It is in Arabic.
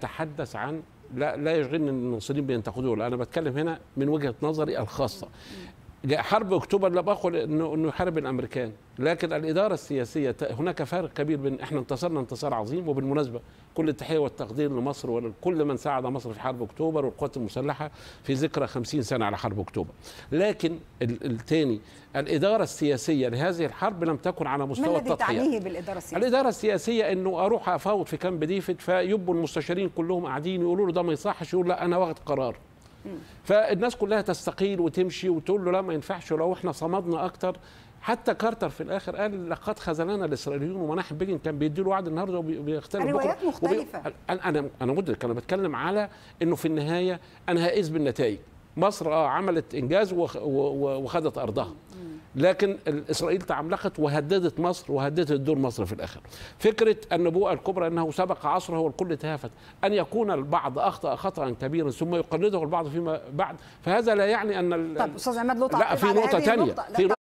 تحدث عن لا لا يشغلني ان المنصرين بينتقدوه انا بتكلم هنا من وجهه نظري الخاصه حرب اكتوبر لم اقل انه انه يحارب الامريكان لكن الاداره السياسيه هناك فارق كبير بين احنا انتصرنا انتصار عظيم وبالمناسبه كل التحيه والتقدير لمصر ولكل من ساعد مصر في حرب اكتوبر والقوات المسلحه في ذكرى 50 سنه على حرب اكتوبر لكن الثاني الاداره السياسيه لهذه الحرب لم تكن على مستوى ما الذي تعنيه بالاداره السياسيه الاداره السياسيه انه اروح افاوض في كامب ديفيد فيبقوا المستشارين كلهم قاعدين يقولوا له ده ما يصحش يقول لا انا واخد قرار فالناس كلها تستقيل وتمشي وتقول له لا ما ينفعش لو احنا صمدنا اكتر حتى كارتر في الاخر قال لقد خذلنا الاسرائيليون ومناحم بيجن كان بيدي له وعد النهارده وبيختلف روايات مختلفه وبي... انا انا مدرك انا بتكلم على انه في النهايه انا هقيس بالنتائج مصر اه عملت انجاز وخدت ارضها لكن اسرائيل تعملقت وهددت مصر وهددت دور مصر في الاخر فكره النبوءه الكبرى انه سبق عصره والكل تهافت ان يكون البعض اخطا خطا كبيرا ثم يقلده البعض فيما بعد فهذا لا يعني ان طب استاذ عماد لا في نقطه ثانيه